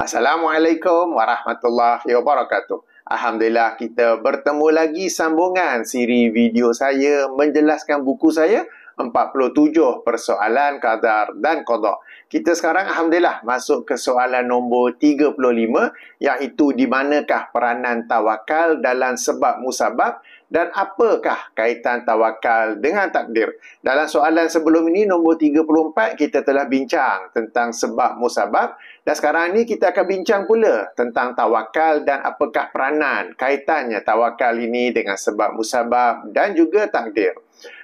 Assalamualaikum warahmatullahi wabarakatuh. Alhamdulillah kita bertemu lagi sambungan siri video saya menjelaskan buku saya 47 persoalan qadar dan qada. Kita sekarang alhamdulillah masuk ke soalan nombor 35 iaitu di manakah peranan tawakal dalam sebab musabab dan apakah kaitan tawakal dengan takdir. Dalam soalan sebelum ini nombor 34 kita telah bincang tentang sebab musabab dan sekarang ini kita akan bincang pula tentang tawakal dan apakah peranan kaitannya tawakal ini dengan sebab musabab dan juga takdir.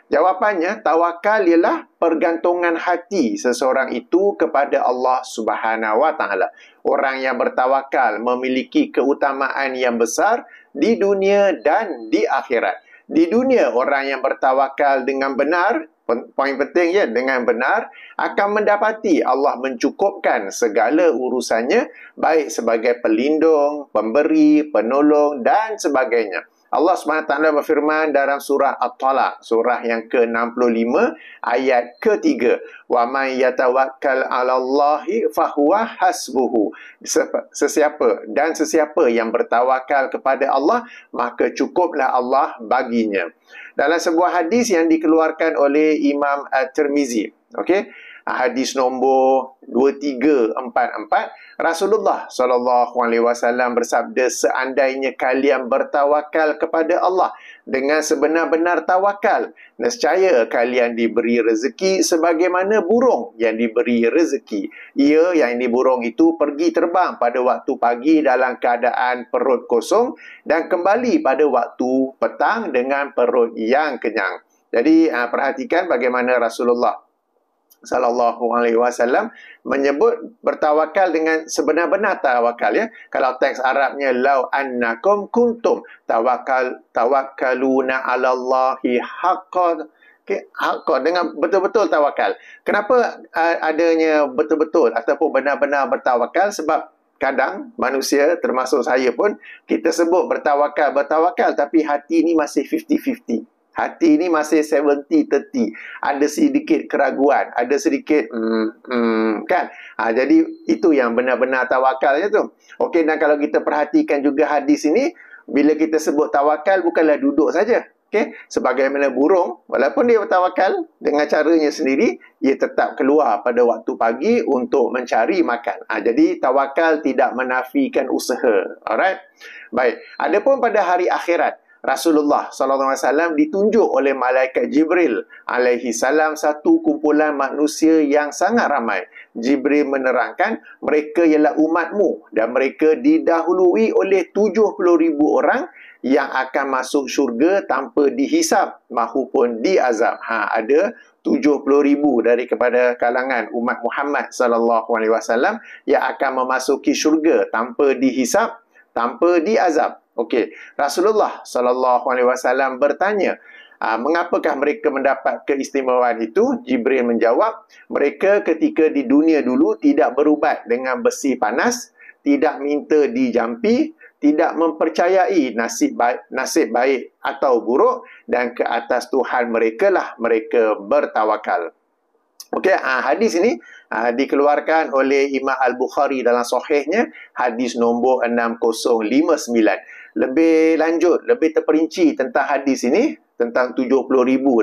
Jawapannya, tawakal ialah pergantungan hati seseorang itu kepada Allah Subhanahu Wa Taala. Orang yang bertawakal memiliki keutamaan yang besar di dunia dan di akhirat. Di dunia, orang yang bertawakal dengan benar, poin penting ya, dengan benar, akan mendapati Allah mencukupkan segala urusannya baik sebagai pelindung, pemberi, penolong dan sebagainya. Allah SWT berfirman dalam surah At-Talaq, surah yang ke-65, ayat ketiga. وَمَنْ يَتَوَكَّلْ عَلَى اللَّهِ فَهُوَ حَسْبُهُ Sesiapa dan sesiapa yang bertawakal kepada Allah, maka cukuplah Allah baginya. Dalam sebuah hadis yang dikeluarkan oleh Imam At-Tirmizi. okay hadis nombor 2344 Rasulullah sallallahu alaihi wasallam bersabda seandainya kalian bertawakal kepada Allah dengan sebenar-benar tawakal nescaya kalian diberi rezeki sebagaimana burung yang diberi rezeki ia yang ini burung itu pergi terbang pada waktu pagi dalam keadaan perut kosong dan kembali pada waktu petang dengan perut yang kenyang jadi ah, perhatikan bagaimana Rasulullah sallallahu alaihi wasallam menyebut bertawakal dengan sebenar-benar tawakal ya. Kalau teks Arabnya lau annakum kuntum tawakal tawakkaluna ala Allahi haqqan Okay, dengan betul-betul tawakal. Kenapa uh, adanya betul-betul ataupun benar-benar bertawakal? Sebab kadang manusia termasuk saya pun kita sebut bertawakal bertawakal tapi hati ni masih 50-50. Hati ni masih 70-30. Ada sedikit keraguan. Ada sedikit, hmm, hmm, kan? Ha, jadi, itu yang benar-benar tawakalnya tu. Okey, dan kalau kita perhatikan juga hadis ini, bila kita sebut tawakal, bukanlah duduk saja. Okey, mana burung, walaupun dia bertawakal dengan caranya sendiri, ia tetap keluar pada waktu pagi untuk mencari makan. Ha, jadi, tawakal tidak menafikan usaha. Alright? Baik. Adapun pada hari akhirat, Rasulullah SAW ditunjuk oleh malaikat Jibril alaihi salam satu kumpulan manusia yang sangat ramai. Jibril menerangkan mereka ialah umatmu dan mereka didahului oleh 70,000 orang yang akan masuk syurga tanpa dihisap mahupun diazab. Ha, ada 70,000 dari kepada kalangan umat Muhammad sallallahu alaihi wasallam yang akan memasuki syurga tanpa dihisap, tanpa diazab. Okey, Rasulullah sallallahu alaihi wasallam bertanya, ah, mengapakah mereka mendapat keistimewaan itu? Jibril menjawab, mereka ketika di dunia dulu tidak berubat dengan besi panas, tidak minta dijampi, tidak mempercayai nasib baik, nasib baik atau buruk dan ke atas Tuhan merekalah mereka bertawakal. Okey, ah, hadis ini uh, dikeluarkan oleh Imam Al-Bukhari dalam sahihnya hadis nombor 6059 lebih lanjut lebih terperinci tentang hadis ini tentang 70,000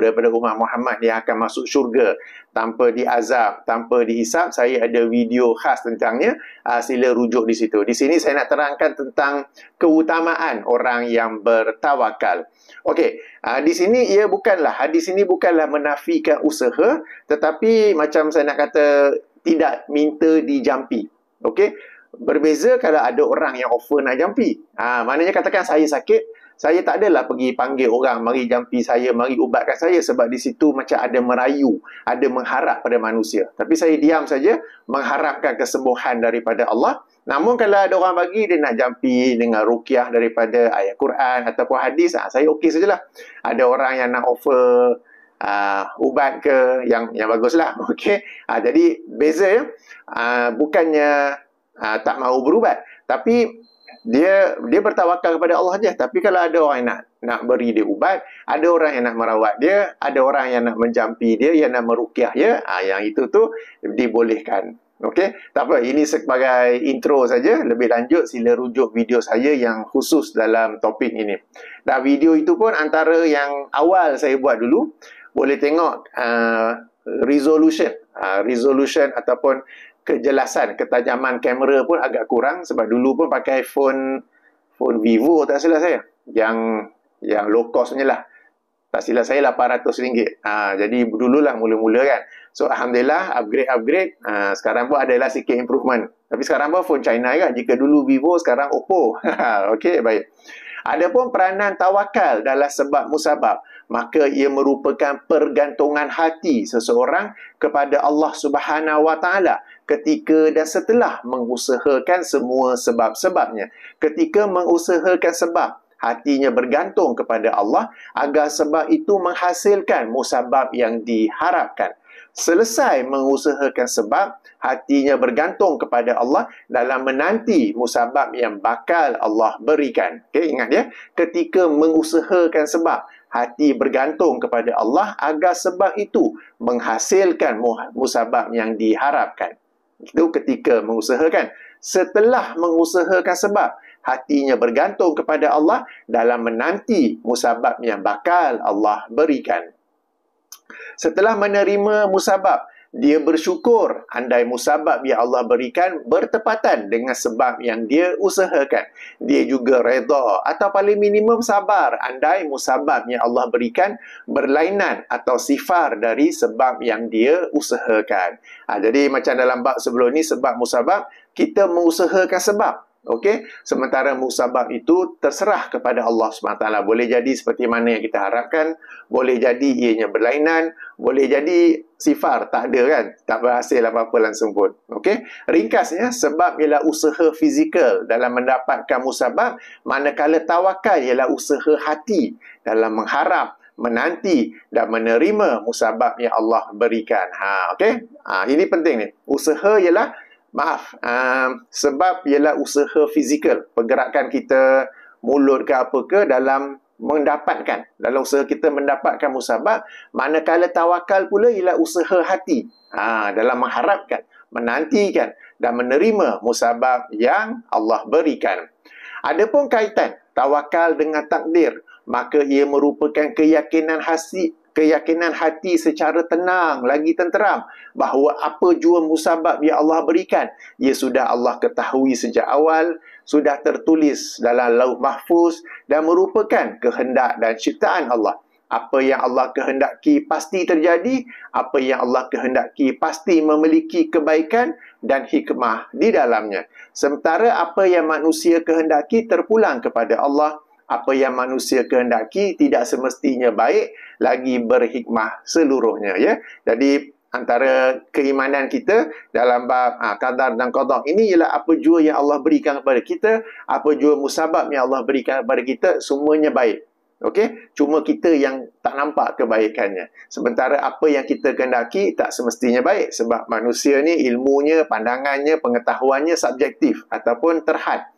daripada Umat Muhammad yang akan masuk syurga tanpa diazab, tanpa dihisap. Saya ada video khas tentangnya. Uh, sila rujuk di situ. Di sini saya nak terangkan tentang keutamaan orang yang bertawakal. Okey, di sini ia bukanlah hadis ini bukanlah menafikan usaha tetapi macam saya nak kata tidak minta dijampi. Okey, berbeza kalau ada orang yang offer nak jampi. Ha, maknanya katakan saya sakit, saya tak adalah pergi panggil orang mari jampi saya, mari ubatkan saya sebab di situ macam ada merayu, ada mengharap pada manusia. Tapi saya diam saja mengharapkan kesembuhan daripada Allah. Namun kalau ada orang bagi dia nak jampi dengan rukiah daripada ayat Quran ataupun hadis, ha, saya okey sajalah. Ada orang yang nak offer uh, ubat ke yang yang baguslah. Okey. Ha, jadi beza ya. Uh, bukannya uh, tak mahu berubat, tapi dia dia bertawakal kepada Allah saja. Tapi kalau ada orang yang nak nak beri dia ubat, ada orang yang nak merawat dia, ada orang yang nak menjampi dia, yang nak merukiah dia, ha, yang itu tu dibolehkan. Okey, tak apa. Ini sebagai intro saja. Lebih lanjut sila rujuk video saya yang khusus dalam topik ini. Dan video itu pun antara yang awal saya buat dulu. Boleh tengok uh, resolution, uh, resolution ataupun kejelasan, ketajaman kamera pun agak kurang sebab dulu pun pakai phone phone Vivo tak salah saya yang yang low cost lah. Tak silap saya RM800. Ha, jadi dululah mula-mula kan. So Alhamdulillah upgrade-upgrade. Ha, sekarang pun adalah sikit improvement. Tapi sekarang pun phone China kan. Jika dulu Vivo sekarang Oppo. okay baik. Adapun peranan tawakal dalam sebab musabab maka ia merupakan pergantungan hati seseorang kepada Allah Subhanahu Wa Taala ketika dan setelah mengusahakan semua sebab-sebabnya ketika mengusahakan sebab hatinya bergantung kepada Allah agar sebab itu menghasilkan musabab yang diharapkan. Selesai mengusahakan sebab, hatinya bergantung kepada Allah dalam menanti musabab yang bakal Allah berikan. Okay, ingat ya, ketika mengusahakan sebab, hati bergantung kepada Allah agar sebab itu menghasilkan musabab yang diharapkan. Itu ketika mengusahakan. Setelah mengusahakan sebab, hatinya bergantung kepada Allah dalam menanti musabab yang bakal Allah berikan. Setelah menerima musabab, dia bersyukur andai musabab yang Allah berikan bertepatan dengan sebab yang dia usahakan. Dia juga reda atau paling minimum sabar andai musabab yang Allah berikan berlainan atau sifar dari sebab yang dia usahakan. Ha, jadi macam dalam bab sebelum ni sebab musabab, kita mengusahakan sebab. Okey, sementara musabab itu terserah kepada Allah SWT. Boleh jadi seperti mana yang kita harapkan, boleh jadi ianya berlainan, boleh jadi sifar, tak ada kan, tak berhasil apa-apa langsung pun. Okey, ringkasnya, sebab ialah usaha fizikal dalam mendapatkan musabab, manakala tawakal ialah usaha hati dalam mengharap menanti dan menerima musabab yang Allah berikan. Ha, okey? Ha, ini penting ni. Usaha ialah maaf uh, sebab ialah usaha fizikal pergerakan kita mulut ke apa ke dalam mendapatkan dalam usaha kita mendapatkan musabab manakala tawakal pula ialah usaha hati ha, dalam mengharapkan menantikan dan menerima musabab yang Allah berikan adapun kaitan tawakal dengan takdir maka ia merupakan keyakinan hati keyakinan hati secara tenang, lagi tenteram bahawa apa jua musabab yang Allah berikan, ia sudah Allah ketahui sejak awal, sudah tertulis dalam lauh mahfuz dan merupakan kehendak dan ciptaan Allah. Apa yang Allah kehendaki pasti terjadi, apa yang Allah kehendaki pasti memiliki kebaikan dan hikmah di dalamnya. Sementara apa yang manusia kehendaki terpulang kepada Allah, apa yang manusia kehendaki tidak semestinya baik lagi berhikmah seluruhnya ya jadi antara keimanan kita dalam bab ha, ah, kadar dan qada ini ialah apa jua yang Allah berikan kepada kita apa jua musabab yang Allah berikan kepada kita semuanya baik okey cuma kita yang tak nampak kebaikannya sementara apa yang kita kehendaki tak semestinya baik sebab manusia ni ilmunya pandangannya pengetahuannya subjektif ataupun terhad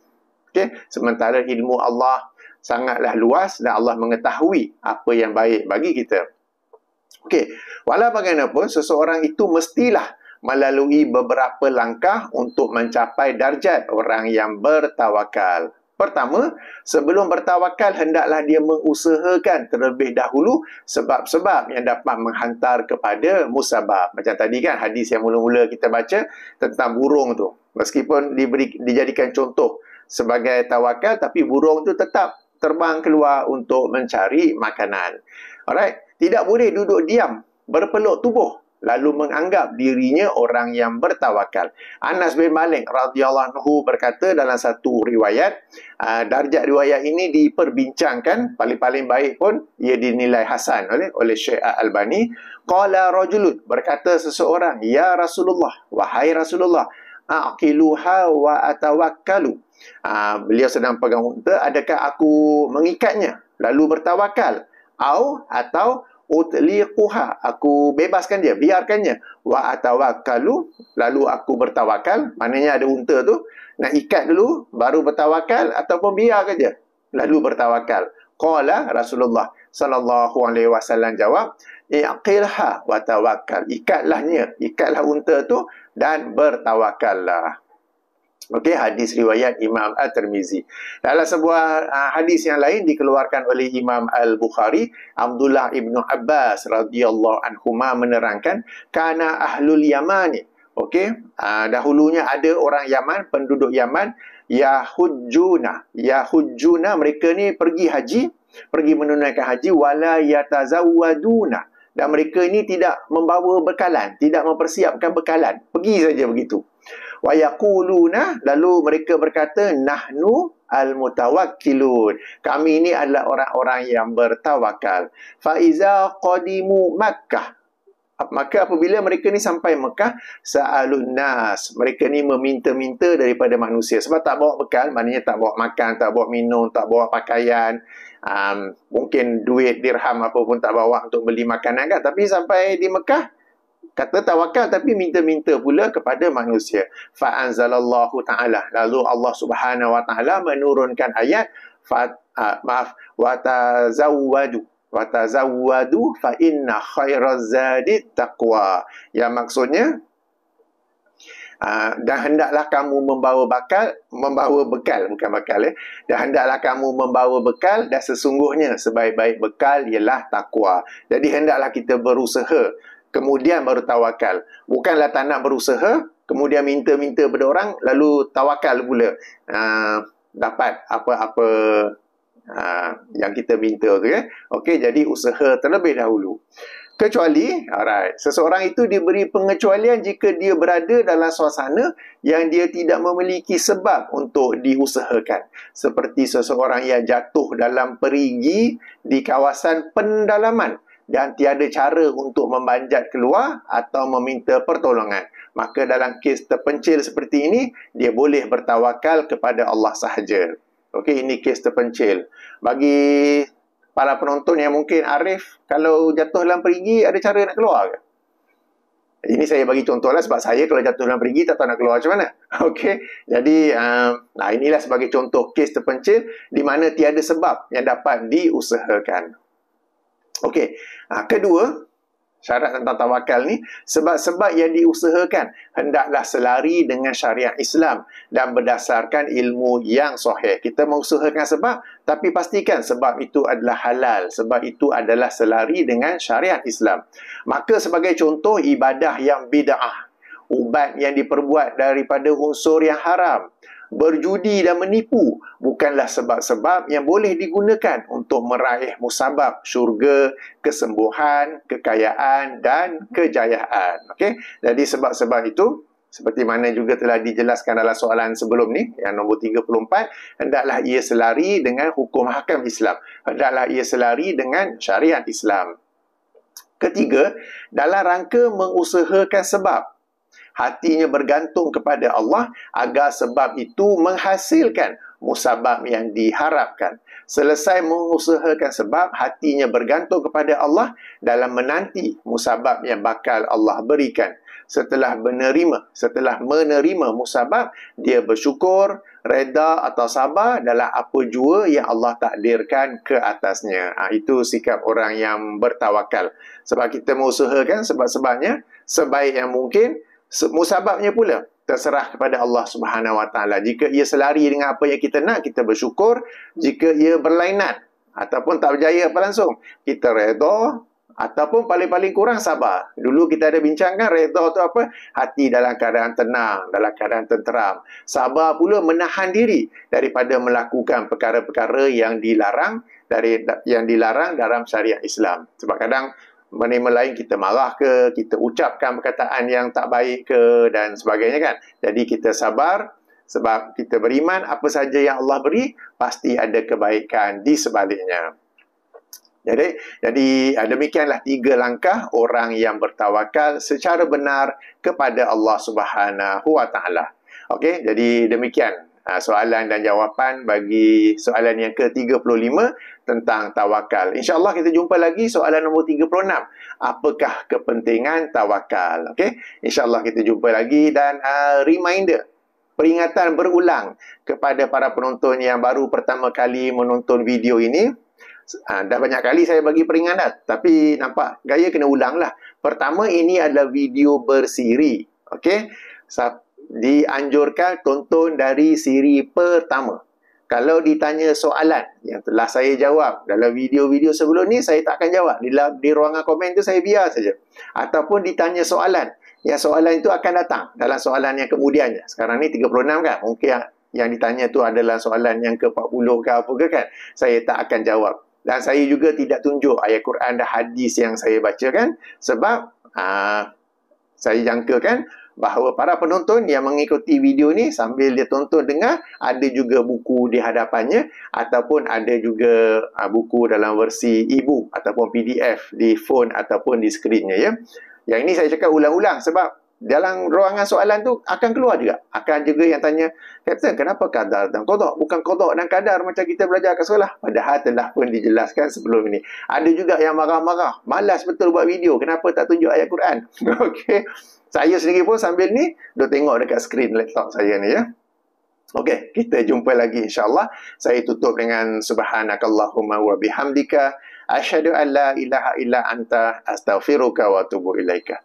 Okay. Sementara ilmu Allah, sangatlah luas dan Allah mengetahui apa yang baik bagi kita. Okey, walau bagaimanapun seseorang itu mestilah melalui beberapa langkah untuk mencapai darjat orang yang bertawakal. Pertama, sebelum bertawakal hendaklah dia mengusahakan terlebih dahulu sebab-sebab yang dapat menghantar kepada musabab. Macam tadi kan hadis yang mula-mula kita baca tentang burung tu. Meskipun diberi dijadikan contoh sebagai tawakal tapi burung tu tetap terbang keluar untuk mencari makanan. Alright, tidak boleh duduk diam, berpeluk tubuh lalu menganggap dirinya orang yang bertawakal. Anas bin Malik radhiyallahu anhu berkata dalam satu riwayat, uh, darjat riwayat ini diperbincangkan paling-paling baik pun ia dinilai hasan oleh oleh Syekh Al-Albani. Qala rajulun berkata seseorang, ya Rasulullah, wahai Rasulullah, aqiluha wa atawakkalu. Ha, beliau sedang pegang unta, adakah aku mengikatnya lalu bertawakal? Au atau utliquha, aku bebaskan dia, biarkannya. Wa atawakkalu lalu aku bertawakal. Maknanya ada unta tu nak ikat dulu baru bertawakal ataupun biarkan dia lalu bertawakal. Qala Rasulullah sallallahu alaihi wasallam jawab, iqilha wa tawakkal ikatlahnya ikatlah unta tu dan bertawakallah Okey hadis riwayat Imam al tirmizi Dalam sebuah ah, hadis yang lain dikeluarkan oleh Imam Al-Bukhari, Abdullah Ibnu Abbas radhiyallahu anhu menerangkan kana ahlul Yaman. Okey, ah, dahulunya ada orang Yaman, penduduk Yaman Yahujuna. Yahujuna mereka ni pergi haji, pergi menunaikan haji wala yatazawaduna dan mereka ini tidak membawa bekalan, tidak mempersiapkan bekalan. Pergi saja begitu. Wa yaquluna lalu mereka berkata nahnu al Kami ini adalah orang-orang yang bertawakal. Fa iza qadimu Makkah Maka apabila mereka ni sampai Mekah, sa'alun nas. Mereka ni meminta-minta daripada manusia. Sebab tak bawa bekal, maknanya tak bawa makan, tak bawa minum, tak bawa pakaian. Um, mungkin duit, dirham apa pun tak bawa untuk beli makanan kan. Tapi sampai di Mekah, kata tak wakal, tapi minta-minta pula kepada manusia. Fa'anzalallahu ta'ala. Lalu Allah subhanahu wa ta'ala menurunkan ayat. Fa, uh, maaf. Watazawwadu wa tazawwadu fa inna khairaz zadi taqwa yang maksudnya ah, dan hendaklah kamu membawa bekal, membawa bekal bukan bakal eh dan hendaklah kamu membawa bekal dan sesungguhnya sebaik-baik bekal ialah takwa jadi hendaklah kita berusaha kemudian baru tawakal bukanlah tak nak berusaha kemudian minta-minta pada orang lalu tawakal pula aa, ah, dapat apa-apa ha, yang kita minta tu ya. Okey, jadi usaha terlebih dahulu. Kecuali, alright, seseorang itu diberi pengecualian jika dia berada dalam suasana yang dia tidak memiliki sebab untuk diusahakan. Seperti seseorang yang jatuh dalam perigi di kawasan pendalaman dan tiada cara untuk membanjat keluar atau meminta pertolongan. Maka dalam kes terpencil seperti ini, dia boleh bertawakal kepada Allah sahaja. Okey, ini kes terpencil. Bagi para penonton yang mungkin arif, kalau jatuh dalam perigi, ada cara nak keluar ke? Ini saya bagi contoh lah sebab saya kalau jatuh dalam perigi, tak tahu nak keluar macam mana. Okey, jadi um, nah inilah sebagai contoh kes terpencil di mana tiada sebab yang dapat diusahakan. Okey, kedua, syarat tentang tawakal ni sebab-sebab yang diusahakan hendaklah selari dengan syariat Islam dan berdasarkan ilmu yang sahih. Kita mengusahakan sebab tapi pastikan sebab itu adalah halal, sebab itu adalah selari dengan syariat Islam. Maka sebagai contoh ibadah yang bid'ah, ubat yang diperbuat daripada unsur yang haram, berjudi dan menipu bukanlah sebab-sebab yang boleh digunakan untuk meraih musabab syurga, kesembuhan, kekayaan dan kejayaan. Okey. Jadi sebab-sebab itu seperti mana juga telah dijelaskan dalam soalan sebelum ni yang nombor 34 hendaklah ia selari dengan hukum hakam Islam. Hendaklah ia selari dengan syariat Islam. Ketiga, dalam rangka mengusahakan sebab hatinya bergantung kepada Allah agar sebab itu menghasilkan musabab yang diharapkan. Selesai mengusahakan sebab, hatinya bergantung kepada Allah dalam menanti musabab yang bakal Allah berikan. Setelah menerima, setelah menerima musabab, dia bersyukur, reda atau sabar dalam apa jua yang Allah takdirkan ke atasnya. Ha, itu sikap orang yang bertawakal. Sebab kita mengusahakan sebab-sebabnya, sebaik yang mungkin, Musababnya pula terserah kepada Allah Subhanahu Wa Taala. Jika ia selari dengan apa yang kita nak, kita bersyukur. Jika ia berlainan ataupun tak berjaya apa langsung, kita redha ataupun paling-paling kurang sabar. Dulu kita ada bincangkan redha tu apa? Hati dalam keadaan tenang, dalam keadaan tenteram. Sabar pula menahan diri daripada melakukan perkara-perkara yang dilarang dari yang dilarang dalam syariat Islam. Sebab kadang menerima lain kita marah ke, kita ucapkan perkataan yang tak baik ke dan sebagainya kan. Jadi kita sabar sebab kita beriman apa saja yang Allah beri pasti ada kebaikan di sebaliknya. Jadi jadi eh, demikianlah tiga langkah orang yang bertawakal secara benar kepada Allah Subhanahu Wa Taala. Okey, jadi demikian Ha, soalan dan jawapan bagi soalan yang ke-35 tentang tawakal. InsyaAllah kita jumpa lagi soalan nombor 36. Apakah kepentingan tawakal? Okay? InsyaAllah kita jumpa lagi dan uh, reminder. Peringatan berulang kepada para penonton yang baru pertama kali menonton video ini. Ha, dah banyak kali saya bagi peringatan tapi nampak gaya kena ulanglah. Pertama ini adalah video bersiri. Okay? dianjurkan tonton dari siri pertama. Kalau ditanya soalan yang telah saya jawab dalam video-video sebelum ni, saya tak akan jawab. Di, di ruangan komen tu saya biar saja. Ataupun ditanya soalan. Yang soalan itu akan datang dalam soalan yang kemudiannya. Sekarang ni 36 kan? Mungkin yang, yang ditanya tu adalah soalan yang ke-40 ke apa ke kan? Saya tak akan jawab. Dan saya juga tidak tunjuk ayat Quran dan hadis yang saya baca kan? Sebab aa, ah, saya jangkakan kan? bahawa para penonton yang mengikuti video ni sambil dia tonton dengar ada juga buku di hadapannya ataupun ada juga uh, buku dalam versi e ataupun PDF di phone ataupun di skrinnya ya. Yang ini saya cakap ulang-ulang sebab dalam ruangan soalan tu akan keluar juga. Akan juga yang tanya, Kapten, kenapa kadar dan kodok? Bukan kodok dan kadar macam kita belajar kat sekolah. Padahal telah pun dijelaskan sebelum ini. Ada juga yang marah-marah. Malas betul buat video. Kenapa tak tunjuk ayat Quran? Okey. Saya sendiri pun sambil ni, duk tengok dekat skrin laptop saya ni ya. Okey, kita jumpa lagi insyaAllah. Saya tutup dengan subhanakallahumma wa bihamdika. Asyadu an la ilaha illa anta astaghfiruka wa atubu ilaika.